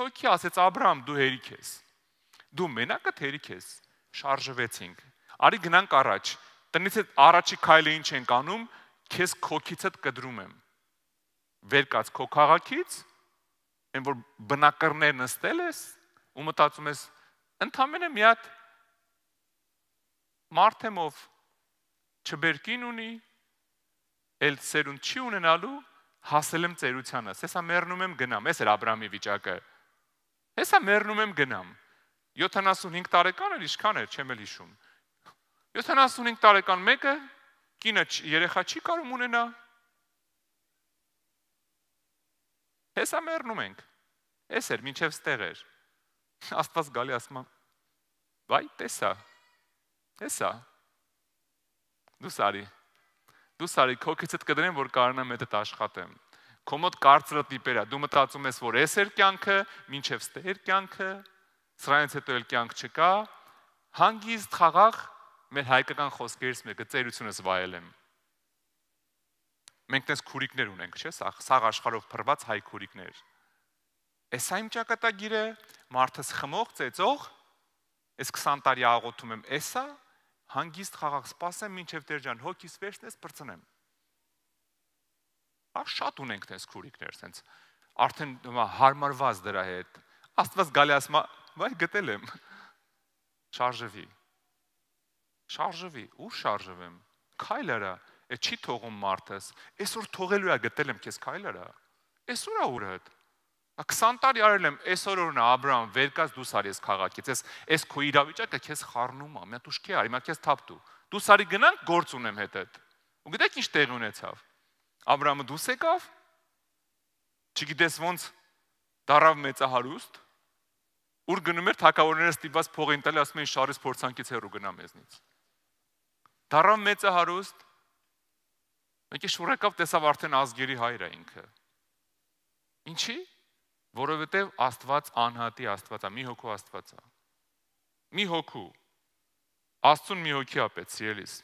հոգի ասեց Աբրահամ դու հերիք ես։ Դու մենակդ հերիք ես։ Շարժվեցինք։ Արի գնանք առաջ։ Տնից այդ առաջի քայլը ինչ ենք անում, քեզ քոքից հետ կդրում եմ։ Վեր կաց քո քաղաքից, այն որ բնակարներ նստել ես ու մտածում ես ընդամենը մի հատ մարդ եմ ով չբերքին ունի, ել սերուն չի ունենալու, հասել եմ ծերությանս։ Հեսա մեռնում եմ գնամ։ Էս էր Աբրամի վիճակը։ Հեսա մեռնում եմ գնամ։ 75 տարեկան էր, ինչքան էր, չեմ էլ հիշում։ 75 տարեկան մեկը կինը երեխա չի կարող ունենա։ Հեսա մեռնում ենք։ Էս էր, ինչև ստեղ էր։ Աստված գալի ասում է. Վայ, տեսա։ Տեսա։ Դու սարի։ Դու սարի քոքիցդ կդրեմ, որ կարողանամ հետդ աշխատեմ։ Քո մոտ կարծրը տիպեր է։ Դու մտածում ես, որ էս էր կյանքը, ինչև ստեր կյանքը, սրանից հետո էլ կյանք չկա։ Հանգիստ խաղաղ մեր հայկական խոսքերից մեկը ծերությունս վայելեմ։ Մենք դες քուրիկներ ունենք, չէ՞, սաղ, սաղ աշխարհով փռված հայ քուրիկներ։ Էս այն ճակատագիրը մարդս խմող, ծեծող, էս 20 տարի աղոթում եմ, էսա հանգիստ խաղաղ սпасեմ, ինչև դերջան հոգիս վերցնես, բրցնեմ։ Ա շատ ունենք տես քուրիկներ, սենց արդեն հարմարված դրա հետ։ Աստված գալի ասում է, վայ գտել եմ։ Շարժվի։ Շարժվի, ու շարժվեմ։ Քայլ արա, է չի թողում մարդըս։ Այսօր թողելու է գտել եմ քեզ քայլ արա։ Այսօր է ուրը հետ։ 20 տարի արել եմ, այսօր օրն է Աբրահամ, վերկաս դու սարես քաղաքից։ Էս էս քո իրավիճակը քեզ խառնում է, մի հատ ուշքի արի, մի հատ քեզ թափ դու։ Դու սարի գնանք գործ ունեմ հետդ։ Ու գիտեք ինչ տեղի ունեցավ։ Աբրամը դուս եկավ։ Չգիտես ոնց դարավ մեծահարուստ։ Ուր գնում էր թակավորները ստիպված փողին տալ, ասում էին շարից փորձանքից հեռու գնա մեզնից։ Դարավ մեծահարուստ։ Մեկի շուրեկավ տեսավ արդեն ազգերի հայր է ինքը։ Ինչի՞։ Որովհետև Աստված անհատի Աստված է, մի հոգու Աստված է։ Մի հոգու։ Աստուն մի հոգի է պետք, սիրելիս։